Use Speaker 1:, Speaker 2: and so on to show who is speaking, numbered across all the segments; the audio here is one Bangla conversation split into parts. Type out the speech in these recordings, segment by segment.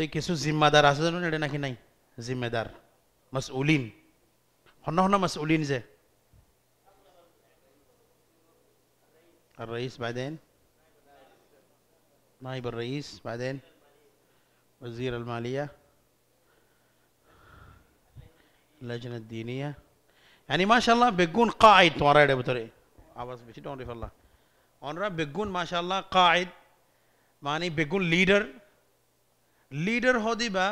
Speaker 1: তো এই কিছু জিম্মাদার আছে জানো এটা নাকি নাই জিম্মেদার মাছ হন হন الرئيس بعدين نائب الرئيس بعدين وزير المالية اللجنة الدينية يعني ما شاء الله بيكون قاعد ورا ده عباس بيشي دون الله بيكون ما شاء الله قاعد معني بيكون ليدر লিডার হ দিবা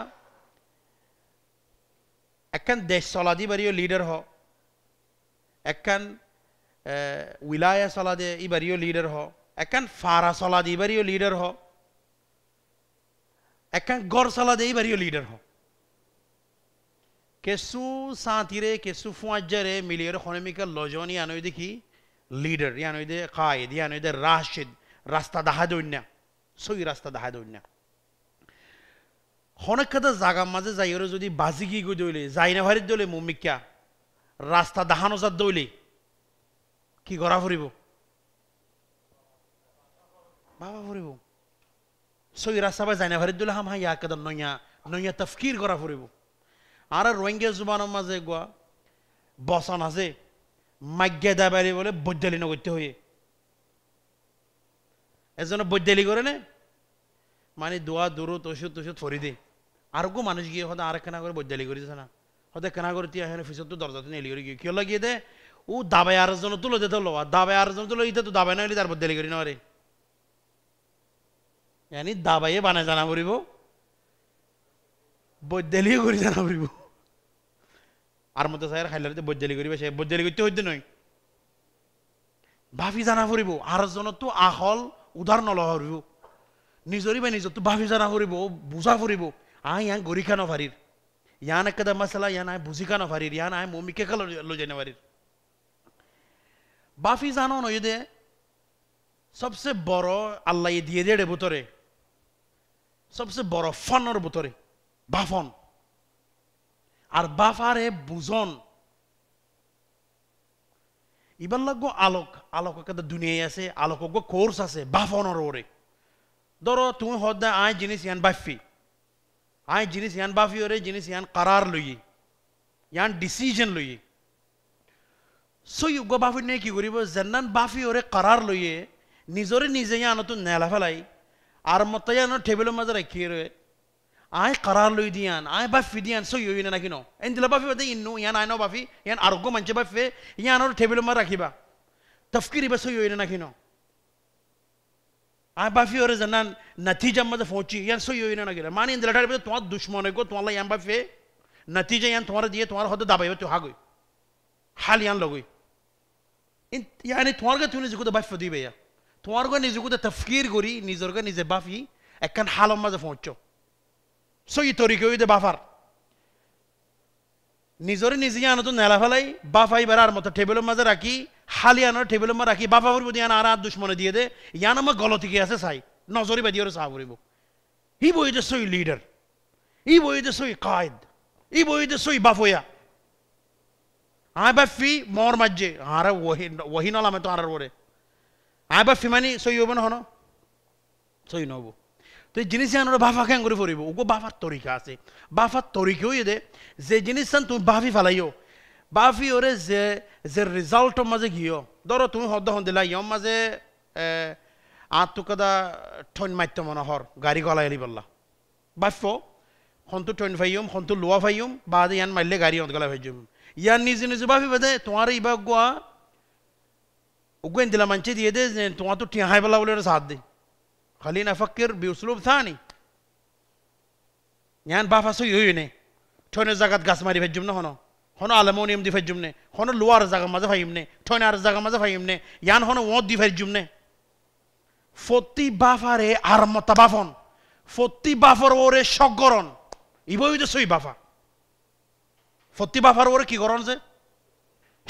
Speaker 1: একখান দেশ চলাদি বাড়িও লিডার হ একখান উইলায়া দে ই বাড়িও লিডার হ একখান ফারা চলাদি বাড়িও লিডার হ একখান গড় দে ই বাড়িও লিডার হ কেসু সাঁতিরে কেসু ফুয়াজারে মিলিয়ে খনমিকার লজনি আনই দেখি লিডার ইয়ানই দে কায়েদ ইয়ানই দে রাশেদ রাস্তা দাহা দৈন্যা সই রাস্তা দাহা দৈন্যা হনেকটা জাগার মাঝে যাই ওরে যদি বাজি কি গই দইলে যাই না ভারিত দইলে মুমিকা রাস্তা দাহানো যার দইলে কি গড়া ফুরিব বাবা ফুরিব সই রাস্তা বা যাই না ভারিত দইলে হাম হা ইয়া কাদা নইয়া নইয়া তফকির গড়া ফুরিব আর রোহিঙ্গা জুবানের মাঝে গোয়া বসন আছে মাগ্যা দাবারি বলে বৈদ্যালীন করতে হয়ে এজন্য বৈদ্যালি করে না মানে দোয়া দূর তসুদ তসুদ ফরি দেয় আরকো মানুষ গিয়ে হয়তো আর কেনা করে বৈদ্যালি করিছে না হয়তো কেনা করে তিয়া হেন ফিসত তো দরজাতে নেলি করে গিয়ে কেউ লাগিয়ে দে ও দাবাই আর জন তুলো দিতে লবা দাবায় আর জন তুলো ইতে তো দাবায় না হলে তার বৈদ্যালি করি না রে দাবাইয়ে বানায় জানা করিব বৈদ্যালি করি জানা করিব আর মতো সাহের খাইলারিতে বৈদ্যালি করিবে সে বৈদ্যালি করতে হইতে নয় বাফি জানা ফুৰিব আৰজনতো আহল উদাহৰণ নলহৰিব বা নিজতো বাফি জানা ফুৰিব বুজা ফুৰিব a yang gori kana farir yana kada masala yana buzi kana farir yana momi ke kala lo jene farir বাফি জানো দে সবচেয়ে বড় আল্লাহ দিয়ে দেড়ে ভুতরে সবচেয়ে বড় ফনের ভুতরে বাফন আর বাফারে বুজন ইবার লাগবো আলোক আলোক একটা দুনিয়ায় আছে আলোক কোর্স আছে বাফনের ওরে ধরো তুমি হদ্দা আয় জিনিস ইয়ান বাফি আয় জিনিস ইয়ান বাফি ওরে জিনিস ইয়ান কারার লইয়ে ইয়ান ডিসিশন লইয়ে সো ইউগ বাফি নিয়ে কি করিব জেনান বাফি ওরে কারার লইয়ে নিজরে নিজে ইয়ান তো নেলা ফেলাই আর মতো ইয়ান টেবিলের মাঝে রাখি রয়ে আয় কারার লই দিয়ান আয় বাফি দিয়ান সো ইউ না কিনো এন দিলা বাফি বাদে ইন্নু ইয়ান আয় বাফি ইয়ান আরোগ্য মানছে বাফে ইয়ান ওর টেবিলের মাঝে রাখিবা তফকিরিবা সো ইউ না কিনো आ बाफी और जनान नतीजा मत पहुंची यार सो यो ना गिरा मानी इंदर टाइप तो दुश्मन है को तुम्हारा यहाँ बाफे नतीजा यहाँ तुम्हारा दिए तुम्हारा हद दाबाई तो हाँ गई हाल यहाँ लगोई इन यानी तुम्हारे तुम निजुको तो बाफ दी भैया তোমার নিজকে তফকির করি নিজের নিজে বাফি একখান হালম মাঝে পৌঁছ সই তরিকে ওই বাফার নিজরে নিজে আনতো নেলা ফেলাই বাফাই বেড়ার মতো টেবিলের মাঝে রাখি হালিয়ানোর টেবিল মা রাখি বাবা ভরবো দিয়ে আর আর দুশ্মনে দিয়ে দে ইয়ান আমার গলতি আছে চাই নজরি বাদি আর সাহা ভরিব ই বই দে সই লিডার ই বই দে সই কায়দ ই বই দে সই বাফয়া আয় বা ফি মর মাজ্জে আর ওহি ওহি নল আমি তো আর ওরে আয় বা ফি মানি সই হব না হন সই নব তো এই জিনিস আনোর বাফা খেং করে ফুরিব ওগো বাফার তরিকা আছে বাফার তরিকেও দে যে জিনিস তুমি বাফি ফালাইও বাফি ওরে যে যে রেজাল্টর মাঝে গিয়ে ধরো তুমি হদ্দ হন দিলা ইয়ম মাঝে আঁতু কদা ঠন মাত্য মনে হর গাড়ি গলাই এলি বললা বাফ হন্তু ঠন ফাইম হন্তু লোয়া ফাইম বাদে ইয়ান মাৰিলে গাড়ী অন্ত গলা ফাইজুম ইয়াৰ নিজে নিজে বাফি বেদে তোমার ইবা গোয়া উগুয়েন দিলা মানছে দিয়ে দে তোমার তো টিহাই পেলা বুলি সাথ দে খালি না ফকির বিউসলুব থানি ഞാൻ ബാഫാസ് യോയുനെ ടോനെ ജാഗത് ഗാസ് മാരി വെജും നോ hono alamonium di fajjumne hono luar zaga maza fayimne toynar zaga maza fayimne yan hono wod di fajjumne foti bafare ar motabafon foti bafor ore shoggoron iboi de sui bafa ফতি বাফার ওরে কি করন যে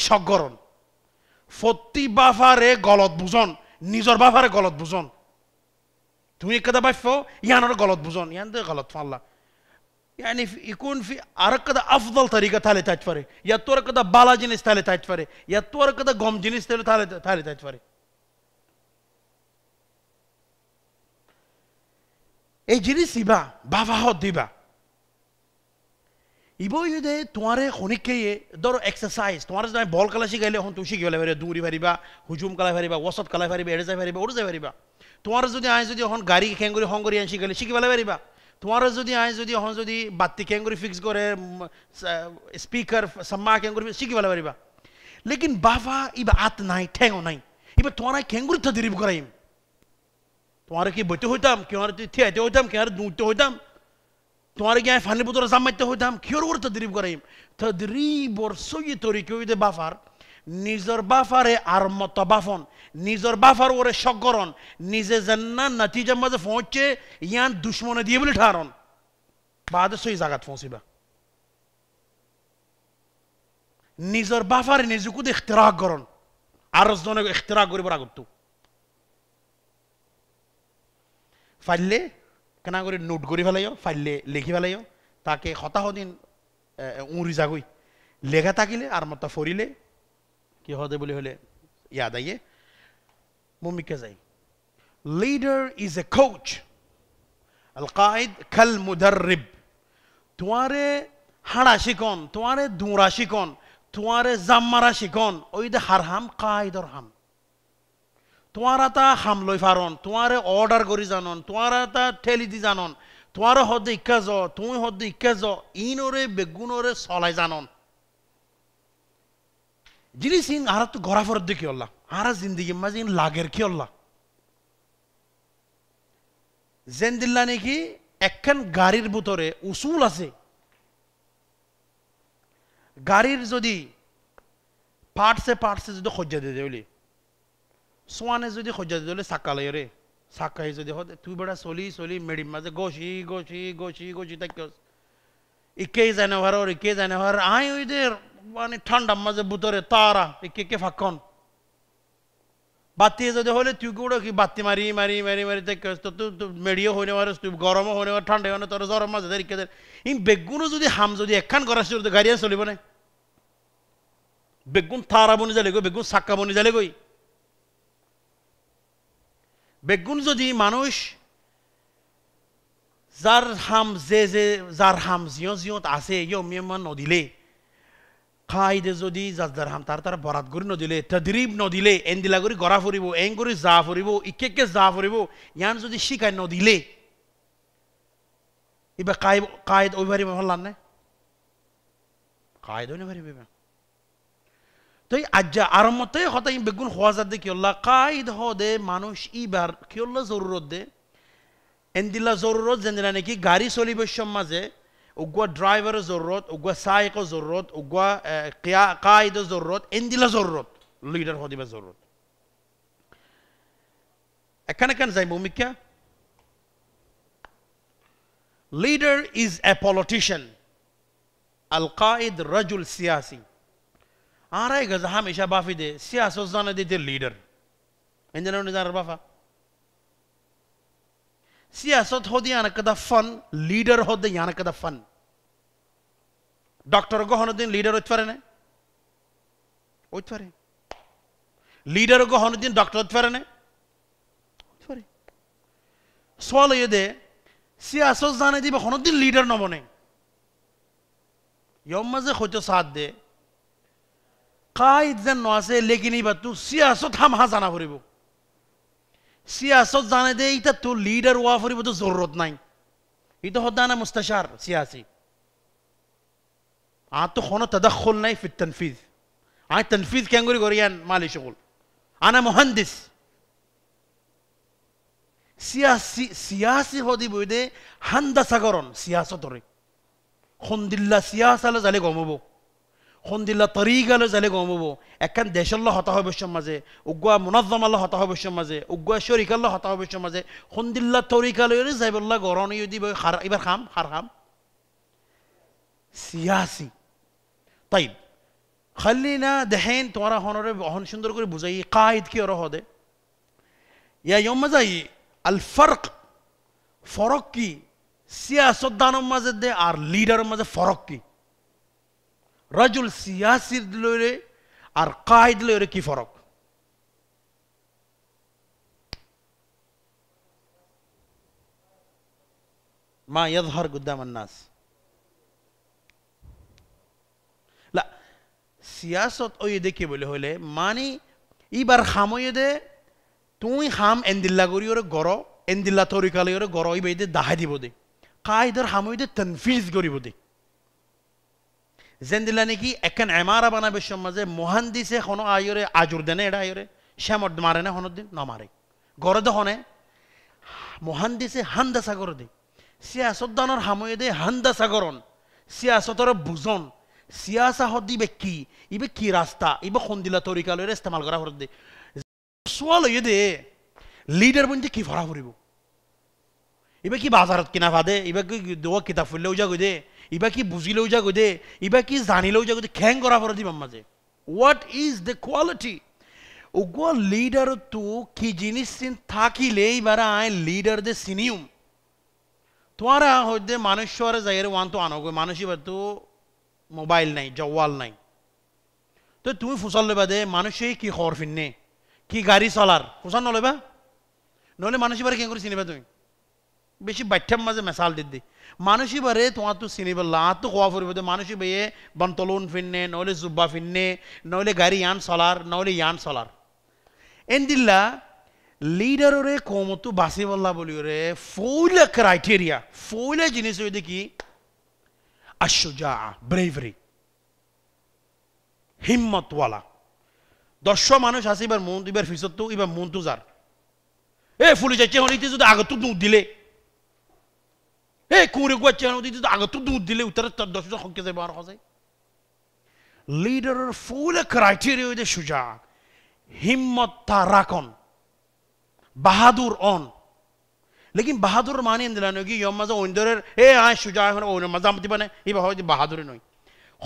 Speaker 1: সগরণ ফতি বাফারে গলত বুঝন নিজর বাফারে গলত বুঝন তুমি একটা বাফ্য ইহানোর গলত বুঝন ইহান গলত ফাল্লা يعني يكون في أركض أفضل طريقة تالي تجفري يا تور كده بالا جنس تالي تجفري يا تور كده قوم جنس تالي تالي تجفري এই জিনিস ইবা বাবাহত দিবা ইব ইউদে তোমারে খনিকে ধরো এক্সারসাইজ তোমার যদি বল কালা শিকাইলে হন তুমি শিখিলে পারিবা দৌড়ি পারিবা হুজুম কালাই পারিবা ওসত কালাই পারিবা এড়ে যাই পারিবা ওড়ে যাই পারিবা তোমার যদি আই যদি হন গাড়ি খেঙ্গুরি খং করি আনি শিকাইলে শিখিবালে পারিবা তোমার যদি আয় যদি হ্যাঁ যদি বাতি করে ফিক্স করে স্পিকার সাম্মা করে শিখি ভালো পারিবা লেকিন বাবা ইবা আত নাই ঠ্যাং নাই ইবা তোমার কেঙ্গুরি তো দিরিব করাইম তোমার কি বইতে হইতাম কেউ আর থিয়াইতে হইতাম কেউ আর দুঁতে হইতাম তোমার কি আমি ফানি বুতরা জামাইতে হইতাম কেউ ওর তো করাইম তো দিরিবর সই তরি কেউ বাফার নিজর বাফারে আর মত বাফন নিজর বাফার ওরে সগরণ নিজে জান্নার নাতিজার মাঝে পৌঁছে ইয়ান দুশ্মনে দিয়ে বলে ঠারণ বাদে সই জাগাত পৌঁছিবা নিজর বাফারে নিজকু ইখতরা করণ আর জনে ইখতরা করিবার আগত ফাইলে কেনা করে নোট করি ফেলাইও ফাইলে লিখি ফেলাইও তাকে হতাহদিন উঁড়ি জাগুই লেখা থাকিলে আর মতো ফরিলে হদে বুলি হ'লে ইয়াদ আইয়ে মুমিকে যাই লিডাৰ ইজ এ কোচ আল কায়দ খাল মুদারিব তোমাৰে হাড়া শিকন তোমাৰে দৌৰা শিকন তোমাৰে জাম মাৰা শিকন ওই দে হার হাম কায়দর হাম তোমার এটা হাম লৈ ফারন তোমাৰে অৰ্ডাৰ কৰি জানন তোমাৰ এটা ঠেলি দি জানন তোমার সদ ইকা য তুমি সদ ইকা য ইনৰে বেগুনৰে চলাই জানন জিনিস আহারা তো গড়া ফরত দেখি অল্লাহ আহারা জিন্দিগি মাঝে লাগের কি জেন দিল্লা নাকি একখান গাড়ির ভিতরে উসুল আছে গাড়ির যদি পার্টসে পার্টসে যদি সজ্জা দিয়ে দেউলি সোয়ানে যদি সজ্জা দিয়ে দিলে চাকা লাই রে চাকাই যদি হতে তুই বেড়া চলি চলি মেডিম মাঝে গছি গছি গছি গছি তাকে ইকেই জানে ভার ইকেই জানে ভার আই ওই দের মানে ঠান্ডার মাঝে বুতরে তারা কে কে ফাঁকন বাতি যদি হলে তুই গুড়ো কি বাতি মারি মারি মারি মারি তো মেডিও হয়ে নেওয়ার তুই গরমও হয়ে নেওয়ার ঠান্ডা হয়ে তোর জ্বরের মাঝে দেরি কেদের এই বেগুনও যদি হাম যদি একখান করা শুরু তো গাড়িয়ে চলিব না বেগুন তারা বনি যালে গই বেগুন সাক্কা বনি যালে গই বেগুন যদি মানুষ যার হাম যে যে যার হাম জিও জিওত আছে ইয় ইয়ম নদিলে কায়দে যদি যাজদার হাম তার তারা বরাত করি নদিলে তদ্রিব নদিলে এন্দিলা করি গড়া ফুরিব এং করি যা ফুরিব ইকে কে যা ফুরিব ইয়ান যদি শিকায় নদিলে ইবা কায় কায়দ ওই ভারি হল্লান না কায়দ ওই ভারি বিবা তো এই আজ্জা আরম্ভতে হতা ইম বেগুন হওয়া যাদে কি হল্লা কায়দ হ দে মানুষ ইবার কি হল্লা জরুরত দে এন্দিলা জরুরত যেন নাকি গাড়ি চলিবের মাঝে وجوا درايفر زرود وجوا سايق زرود وجوا آه، قائد زرود اندي لا زرود ليدر هودي بزرود كان كان زي موميكا leader is a politician القائد رجل سياسي آرای گزه همیشه بافی ده سیاست زنه ده ده لیدر این دنو نزار بافا سیاست هودی یعنی يعني کده فن لیدر هودی یعنی يعني کده فن doctor দিন লিডার হইতে হইতে পারে না পারে লিডার ಲೀಡರ್ দিন ডক্টর হইতে পারে না সোয়াল ಒತ್ವರೆ দে সে সিয়াসত জানে দিবে দিন লিডার নব নমনে মাঝে হয়তো সাথ দে কাইদ যেন আছে লেকিনি বা তু সিয়াসত হাম হা জানা ফুরিব সিয়াসত জানে দে এটা তো লিডার ওয়া ফুরিব তো জরুরত নাই এটা হদ্দানা মুস্তাশার সিয়াসি عنده خونا تدخل ناي في التنفيذ عن التنفيذ كان يقول غريان مالي شغل انا مهندس سياسي سياسي هودي بويدي هندسة غرون سياسة دوري خوند الله سياسة لزالي غمبو خوند الله طريقة لزالي غمبو اكن ديش الله هتاهو بشم مزي وقوا منظم الله هتاهو بشم مزي وقوا شريك الله هتاهو بشم مزي خوند الله طريقة لزالي الله غرون يدي بخار إبر خام خار خام سياسي তাই খালি না দেখেন তোমরা হনরে অহন সুন্দর করে বুঝাই কায়দ কি অর হদে ইয়া মাজাই আল ফরক ফরক কি সিয়াসত দানম মাঝে দে আর লিডার মাঝে ফরক কি রাজুল সিয়াসির লইরে আর কায়দ লইরে কি ফরক মা ইয়াজহার গুদ্দাম নাস সিয়াসত ওয়েদে বলে হলে মানে ইবার খাময়েদে তুই হাম এন্দিল্লা করি ওরে গর এন্দিল্লা তরিকালে ওরে গর ওই দে দাহা দিব দে কায়দার হাময়েদে তনফিজ করিব দে জেন্দিল্লা নাকি একখান এমারা বানাবে সমাজে মহান দিছে হন আয়রে আজুর দেনে এটা আয়রে শ্যামর মারে না হনদিন না মারে গড়ে দে হনে মহান দিছে হান্দা সাগর দে সিয়াসত দানোর হাময়ে দে হান্দা সাগরন সিয়াসতর বুজন সিয়াসা হদ ইবে কি ইবে কি রাস্তা ইবে খন্দিলা তরিকা লইরে ইস্তেমাল করা হরদে সোয়াল হইয়ে দে লিডার বন্ধে কি ভরা ফুরিব ইবে কি বাজারত কিনা ফাদে ইবে কি দোয়া কিতাব ফুললেও যা গই দে ইবা কি বুঝিলেও যা গই দে ইবা কি জানিলেও যা গই দে খ্যাং করা ফর দিবাম মাঝে হোয়াট ইজ দ্য কোয়ালিটি ওগো লিডার তো কি জিনিস থাকিলে এবার আয় লিডার দে সিনিউম তোমারা হইতে মানুষ শহরে যাই ওয়ান তো আনগো মানুষ এবার তো মোবাইল নাই জওয়াল নাই তো তুমি ফুচল ল'বা দে মানুষে কি খৰ ফিন্নে কি গাড়ী চলাৰ ফুচল নল'বা নহ'লে মানুষ বারে কি করে চিনিবা তুমি বেশি বাঠ্যার মাঝে মেসাল দি দি মানুষ বারে তোমার তো চিনিবা লাত তো খোয়া ফুরিব তো মানুষ বেয়ে বন্তলুন ফিন্নে নহলে জুব্বা ফিন্নে নহলে গাড়ি ইয়ান চলার নহলে ইয়ান চলার এন দিল্লা লিডাররে কমতো বাঁচিবল্লা বলি রে ফৌলা ক্রাইটেরিয়া ফৌলা জিনিস দেখি আশুজা ব্রেভরি হিম্মতওয়ালা দশ মানুষ আছে এবার মন এবার ফিসত তো এবার মন তো যার এ ফুলি যাচ্ছে হন যদি আগত দুধ দিলে এ কুঁড়ে গুয়াচ্ছে হন যদি আগত দুধ দিলে উত্তরে তার দশ হকে যাবে আর হজে লিডারের ফুল ক্রাইটেরিয়া সুজা হিম্মত তা রাখন বাহাদুর অন लेकिन बहादुर माने इंदलानोगी योम मज़ा ओंदर ए आ शुजा होने ओन मज़ा मत बने ये बहुत बहादुर नई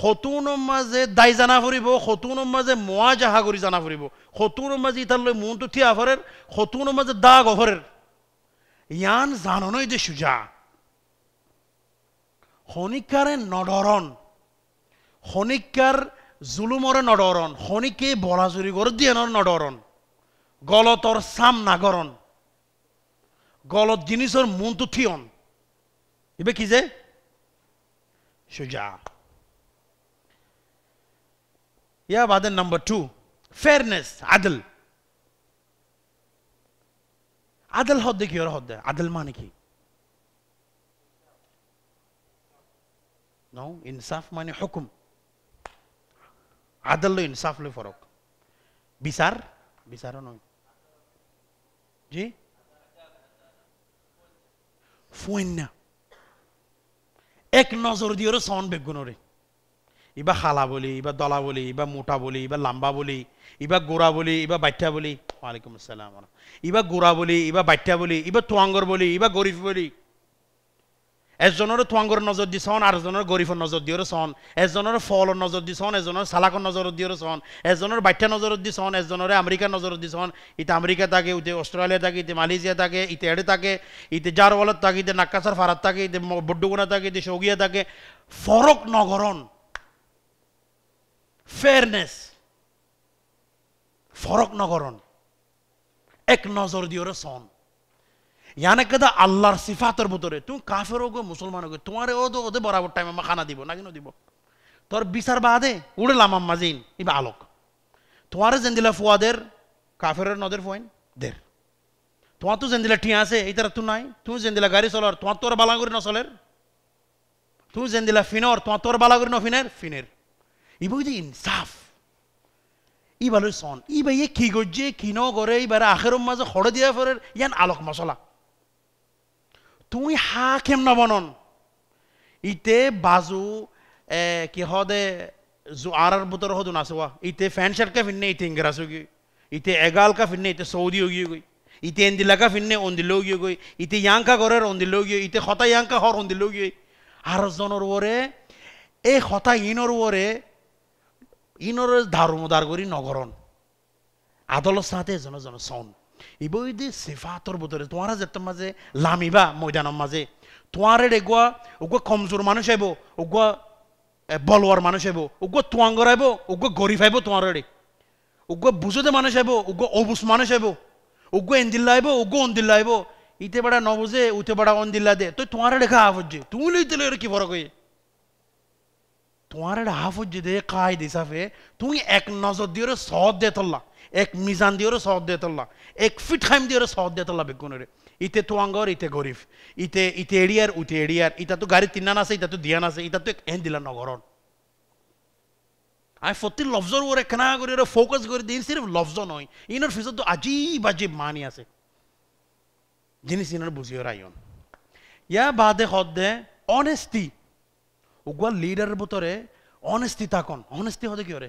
Speaker 1: খতুন মাজে দায় জানা ফুরিব খতুন মাজে মোয়া জাহা করি জানা ফুরিব খতুন মাজে ইতারলৈ মনটো থিয়া ফরের খতুন মাজে দা গফরের ইয়ান জাননই যে সুজা খনিকারে নডরণ খনিকার জুলুমরে নডরণ খনিকে বলাজুরি করে দিয়ে নডরণ গলতর সাম নাগরণ গলত জিনিসের মন্তু থিয়ন এবার কি যে সোজা ইয়া বাদের নাম্বার টু ফেয়ারনেস আদল আদল হদ্দে কি ওর হদ্দে আদল মানে কি নাও ইনসাফ মানে হুকুম আদল ইনসাফ লো ফরক বিচার বিচার নয় জি ফুয়েন্না এক নজর দিয়ে ওরা সন বেগুনরে ইবা হালা বলি ইবা দলা বলি ইবা মোটা বলি ইবা লাম্বা বলি ইবা গোড়া বলি ইবা বাইটা বলি ওয়ালাইকুম আসসালাম ইবা গোড়া বলি ইবা বাইটা বলি ইবা তোয়াঙ্গর বলি ইবা গরিফ বলি এজনের তোয়াঙ্গর নজর দিছন আর এজনের গরিফর নজর দিয়েও সন এজনের ফলর নজর দিছন এজনের সালাকর নজর দিয়েও সন এজনের বাট্যা নজর দিছন এজনের আমেরিকার নজর দিছন ইতে আমেরিকা থাকে ইতে অস্ট্রেলিয়া থাকে ইতে মালয়েশিয়া থাকে ইতে এড়ে থাকে ইতে জারওয়ালত থাকে ইতে নাক্কাসার ফারাত থাকে ইতে বড্ডুগুনা থাকে ইতে সৌগিয়া থাকে ফরক নগৰণ ফেয়ারনেস ফরক নগৰণ এক নজর দিয়েও সন ইয়ানে কেদা আল্লাহর সিফাতের ভিতরে তুমি কাফের হোক মুসলমান হোক তোমার ও তো বরাবর টাইম আমার খানা দিব না কেন দিব তোর বিচার বাদে উড়লাম লামাম জিন ইবা আলোক তোমার যেন দিলা ফুয়াদের কাফের নদের ফোয়েন দের তোমার তো যেন দিলা ঠিয়া আছে এই তো নাই তুমি যেন দিলা গাড়ি চলার তোমার তোর বালাগুরি নচলের তুমি যেন দিলা ফিনর তোমার তোর বালাগুরি নফিনের ফিনের ইবো যে ইনসাফ সন চন বাইয়ে কি গজ্জে কি করে এইবার আখের মাঝে সৰে দিয়া ফেরের ইয়ান আলোক মশলা তুই হাকিম নবনন ইতে বাজু কি হদে আর বুতর হদুন আসওয়া ইতে ফ্যান শার্ট কা ফিন্নে ইতে ইংরাস গই ইতে এগাল কা ফিন্নে ইতে সৌদি গিয়ে গই ইতে এন্দিলা কা ফিন্নে অন্দিলো গিয়ে গই ইতে ইয়াংকা গরের অন্দিলো গিয়ে ইতে খতা ইয়াঙ্কা হর অন্দিলো গিয়ে আর জনর ওরে এই হতা ইনর ওরে ইনর দারুমদার করি নগরন আদলত সাথে জন জন সন ইবইদি সিফাতর বুতরে তোমাৰ যেত মাজে লামিবা ময়দানর মাঝে তোমারে এগুয়া ওগুয়া কমজোর মানুষ আইব ওগুয়া বলওয়ার মানুষ আইব ওগুয়া তোয়াঙ্গর আইব ওগো গরিব আইব তোমার রে ওগুয়া বুঝতে মানুষ আইব ওগুয়া অবুস মানুষ আইব ওগুয়া এন্দিল্লা আইব ওগো অন্দিল্লা আইব ইতে বেড়া নবুঝে উঠে বেড়া অন্দিল্লা দে তো তোমার রেখা হাফজে তুমি লইতে কি ফরক হয়ে তোমার হাফজে দে দিছা দিসাফে তুমি এক নজর দিয়ে চদ দে তল্লা এক মিজান দিয়েও সহদ দিয়ে তোলা এক ফিট খাইম দিয়েও সহদ দিয়ে তোলা বেগুনরে ইতে তোয়াঙ্গর ইতে গরিব ইতে ইতে এড়িয়ার উতে এড়িয়ার ইটা তো গাড়ি তিনান আছে ইটা তো দিয়ান আছে ইটা তো এক এন দিলা নগরণ আমি ফতির লফজর ওর কেনা করে ওরা ফোকাস করে দিন সিরফ লফজ নয় ইনার ফিজত তো আজিব আজিব মানি আছে জিনিস ইনার বুঝিও রাইন ইয়া বাদে হদ্দে অনেস্তি ওগুয়ার লিডারের ভিতরে অনেস্তি তাকন অনেস্তি হতে কি ওরে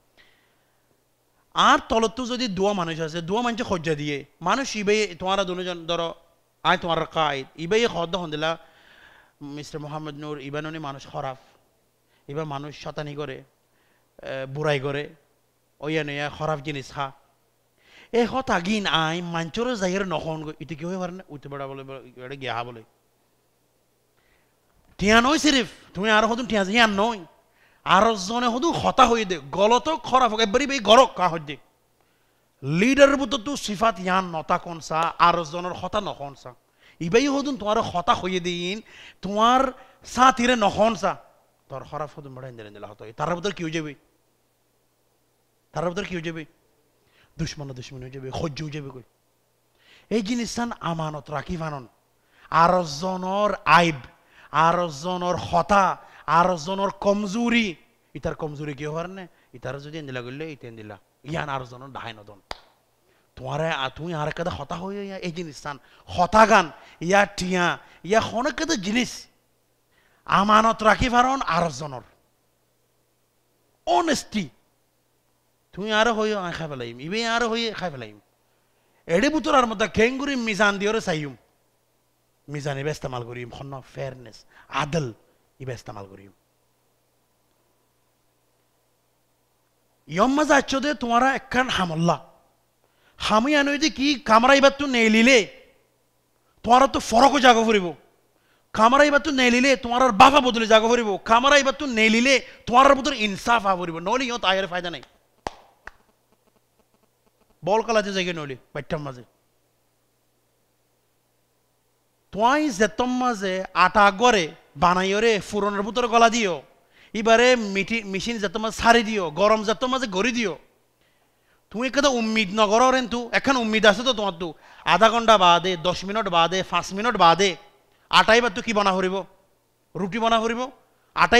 Speaker 1: আর তলতো যদি দোয়া মানুষ আছে দোয়া মানুষে সজ্জা দিয়ে মানুষ ইবে তোমারা দুজন ধরো আয় তোমার কায়দ ইবে হদ্দ হন্দিলা মিস্টার মোহাম্মদ নূর ইবানি মানুষ খরাপ এবার মানুষ শতানি করে বুড়াই করে ওয়া নয়া খরাপ জিনিস খা এ হতা আগিন আই মাঞ্চর জাহির নহন ইটি কি হয়ে পারে না উঠে বেড়া বলে গিয়া বলে টিয়া নয় সিরিফ তুমি আর হতুন টিয়া জিয়া নয় আরজনে হদু হতা হয়ে দে গলত খরাফ এবারে বে গরক কা দে লিডার বুত তো সিফাত ইয়ান নতা সা আরজনের হতা সা ইবাই হদুন তোমার হতা হয়ে দিন তোমার সাথিরে সা তোর খরাপ হদুন বড়াই দেন দিলা হতো তার ভিতর কি হয়ে যাবে তার ভিতর কি হয়ে যাবে দুশ্মন দুশ্মন হয়ে যাবে সহ্য হয়ে যাবে কই এই জিনিসটান আমানত রাখি ভানন আরজনের আইব আরজনের হতা আরজনের কমজুরি ইতার কমজুরি কি হওয়ার নে ইতার যদি এন্দিলা গেলে ইতে এন্দিলা ইয়ান আর জনের ডাহাই নদন তোমার তুমি আর কেদা হতা হয়ে ইয়া এই জিনিস চান হতা গান ইয়া টিয়া ইয়া হনে কেদা জিনিস আমানত রাখি পারন আরজনের অনেস্টি তুমি আর হয়ে আয় খাই ফেলাইম ইবে আর হয়ে খাই ফেলাইম এডে বুতরার মধ্যে খেঙ্গুরি মিজান দিয়ে চাইম মিজান ইবে ইস্তেমাল করিম হন ফেয়ারনেস আদল इबे इस्तेमाल करियो ইয়ম্মা যাচ্ছ দে তোমারা একখান হামল্লা হামি আনো যে কি কামরা এবার তো নেই লিলে তোমারা তো ফরকও জাগো ফুরিব কামরা এবার তো নেই লিলে তোমার বাবা বদলে জাগো ফুরিব কামরা এবার তো নেই লিলে তোমার বদলে ইনসাফ আ ফুরিব নলি ইহত আয়ের ফায়দা নাই বল কালাতে জায়গায় নলি বাইটার মাঝে তোমায় যেতম মাঝে আটা গড়ে বানাইও রে ফুরনের ভিতরে গলা দিও এবারে মিঠি মেশিন যাতে মাঝে সারি দিও গরম যাতে মাঝে গড়ি দিও তুমি একটা উম্মিদ নগর রেন তু এখন উম্মিদ আছে তো তোমার তো আধা ঘন্টা বাদে দশ মিনিট বাদে পাঁচ মিনিট বাদে বার তো কি বনা হরিব রুটি বনা হরিব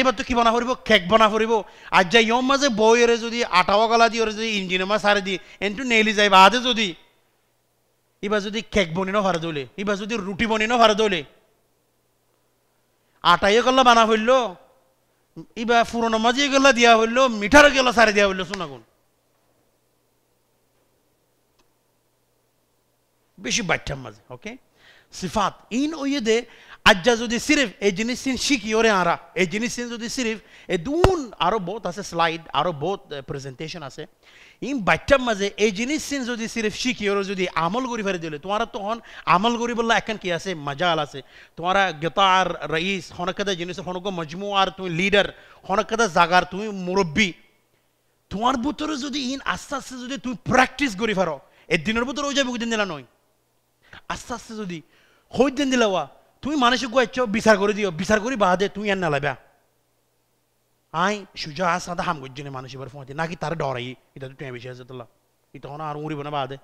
Speaker 1: বার তো কি বনা হরিব কেক বনা হরিব আর যা ইয়ম মাঝে বইয়ের যদি আটাও গলা দিয়ে যদি ইঞ্জিনের মাঝে সারি দিয়ে এনটু নেলি যায় বাদে যদি এবার যদি কেক বনিনো হারা দৌলে এবার যদি রুটি বনিনো হারা দৌলে আটাই গেলো বানা হইল ইবা পুরনো মাঝে গেলো দিয়া হইল মিঠার গেলো সারে দিয়া হইল শোনাগুন বেশি বাচ্চার মাঝে ওকে ইন این اویده আজ্জা যদি সিরিফ এই জিনিস শিখি ওরে আরা এই জিনিস যদি সিরিফ এ দুন আরো বহুত আছে স্লাইড আরো বহুত প্রেজেন্টেশন আছে ইন বাচ্চার মাঝে এই জিনিস সিন যদি সিরিফ শিখি ওরা যদি আমল করি ফেরে দিলে তোমারা তখন আমল করি বললে এখন কি আছে মজাল আছে তোমারা গেতার রইস হনকাদা জিনিস হনক মজমু আর তুমি লিডার হনকাদা জাগার তুমি মুরব্বী তোমার ভিতরে যদি ইন আস্তে আস্তে যদি তুমি প্র্যাকটিস করি ফেরো এর দিনের ভিতরে ওই যাবে দিন দিলা নয় আস্তে আস্তে যদি হৈদিন দিলাওয়া তুমি মানুষে গোয়াচ্ছ বিচার করে দিও বিচার করি দে তুমি এর নালাবা আই সুজা সাদা হাম করছি না মানুষ এবার ফোন নাকি তার ডরাই এটা তো টেঁ বেশি আছে তোলা এটা হন আর উড়িব না বাদে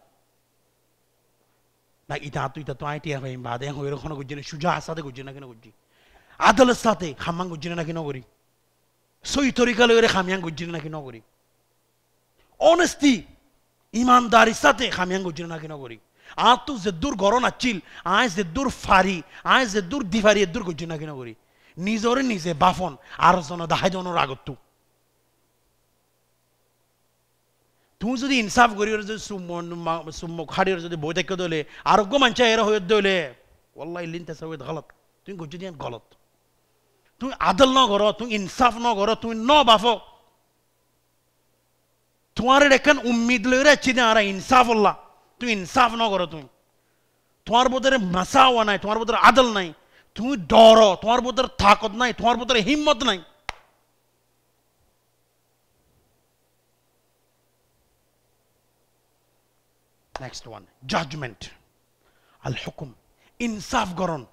Speaker 1: না ইটা তুই ইটা তো আই টিয়া ভাই বাদে হয়ে হ্যাঁ, রকম করছি না সুজা আসাতে করছি না কেন করছি আদালের সাথে হাম্মাং করছি না নাকি নগরী সই তরিকালে খামিয়াং করছি না নাকি নগরী অনেস্টি ইমানদারির সাথে খামিয়াং করছি না নাকি নগরী আতু যে দূর আয় যে দূর ফারি আয় যে দূর ಆಯ್ ಜೆದ್ದೂರ್ দূর ಎದ್ದೂರ್ না কিনা করি নিজরে নিজে বাফন আর জন দাহাই দাহাজনের আগত তুমি যদি ইনসাফ করি যদি চুম্মক যদি বই থাকে দলে আরোগ্য মানছে এর হয়ে দলে ওল্লা ইলিন তেসা হয়ে গলত তুমি গুজি দিয়ে গলত তুমি আদল ন কর তুমি ইনসাফ ন কর তুমি ন বাফ তোমার এখন উম্মিদ লইরা চিনে আর ইনসাফ আল্লাহ তুমি ইনসাফ ন করো তুমি তোমার বোধের মাসাওয়া নাই তোমার বোধের আদল নাই তুমি ডর তোমার বোধের থাকত নাই তোমার বোধের হিম্মত নাই নেক্সট ওয়ান জাজমেন্ট আল হুকুম ইনসাফ গরণ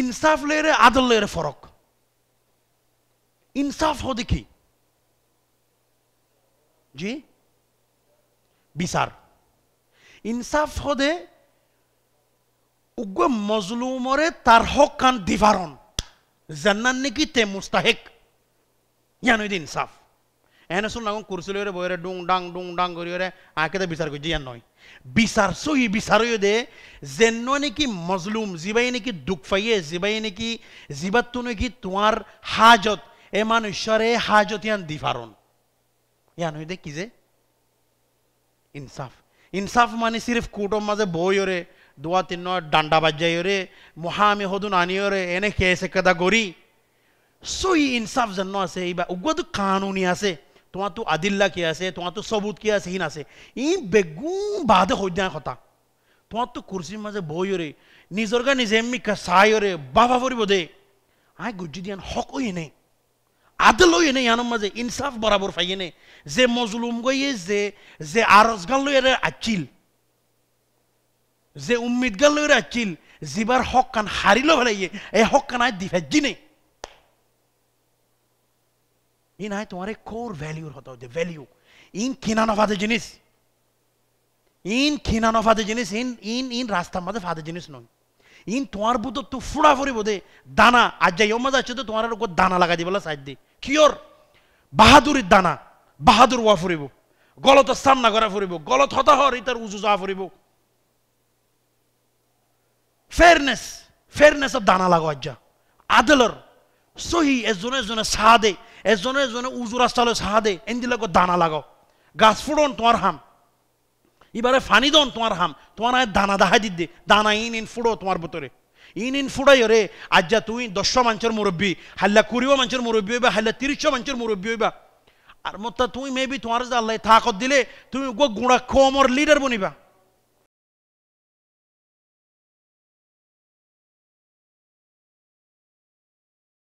Speaker 1: ইনসাফ লেরে আদল লেরে ফরক ইনসাফ হো দেখি জি বিচার ইনসাফ হদে উগ্র মজলুমরে তার হক কান দিভারণ জান্নান নাকি তে মুস্তাহেক ইয়ান ওই ইনসাফ এনে শুন লাগন কুরসি লইরে বইরে ডুং ডাং ডুং ডাং করি রে আকে তো বিচার করছি ইয়ান নয় বিচার সহি বিচারই দে যেন নাকি মজলুম জিবাই নাকি দুঃখ পাইয়ে জিবাই নাকি জিবাত তো নাকি তোমার হাজত এ মানুষরে হাজত ইয়ান দিভারণ ইয়ান হইতে কি যে ইনসাফ ইনচাফ মানি চিৰিফ কোৰ্টৰ মাজে বৈ অৰে দুৱা তিন দাণ্ডা বাজাই অৰে মহা আমি সদন আনি অৰে এনে সেচ একেদা গৰি চই ইনচাফ জানো আছে এইবাৰ উগুৱাটো কাহানুনি আছে তোমাৰতো আদিল্লা কি আছে তোমাৰতো চবুত কি আছে সি নাছে ই বেগু বাদে সদ্যাই কথা তোমাৰতো কুৰ্চিৰ মাজে বৈ অৰে নিজৰ গা নিজে চাই অৰে বাহ বাহ ফুৰিব দে আই গুজি দিয়ান সকলো এনেই আদল এনে ইয়ানোর মাঝে ইনসাফ বরাবর পাই এনে যে মজলুম গইয়ে যে যে আরজ গাল লই আচিল যে উম্মিদ গাল লই আচিল জিবার হক কান হারিল ফেলাইয়ে এই হক কান আয় দিফাজি নেই इन आए तुम्हारे कोर वैल्यू होता ইন वैल्यू इन खिना नफादे ইন ইন खिना ফাদে জিনিস ইন ইন ইন रास्ता মাঝে ফাদে জিনিস নয় ইন তোমার বুতত তো ফুড়া ফুরিব দে দানা আজ যাই অমাজ আছে তো তোমার ওকে দানা লাগাই দিবলা সাইড দি কিয়র বাহাদুরির দানা বাহাদুর ওয়া ফুড়িব গলত সামনা করা ফুড়িব গলত হতাহর ইতার উজু যা ফুড়িব ফেয়ারনেস ফেয়ারনেস অফ দানা লাগো আজ্জা আদলর সহি এজনে এজনে সাহা দে এজনে এজনে উজু রাস্তালে সাহা দে এন্দিলাগো দানা লাগাও গাছ ফুড়ন তোমার হাম এবারে ফানি দন তোমার হাম তোমার দানা দাহা দিদি দানা ইন ইন ফুড়ো তোমার বোতরে ইন ইন ফুড়াই রে আজ্জা তুই দশ মানুষের মুরব্বী হাল্লা কুড়িও মানুষের মুরব্বী হইবা হাল্লা তিরিশ মানুষের মুরব্বী হইবা আর মত তুই মেবি তোমার আল্লাহ থাকত দিলে তুমি গুড়া কমর লিডার বনিবা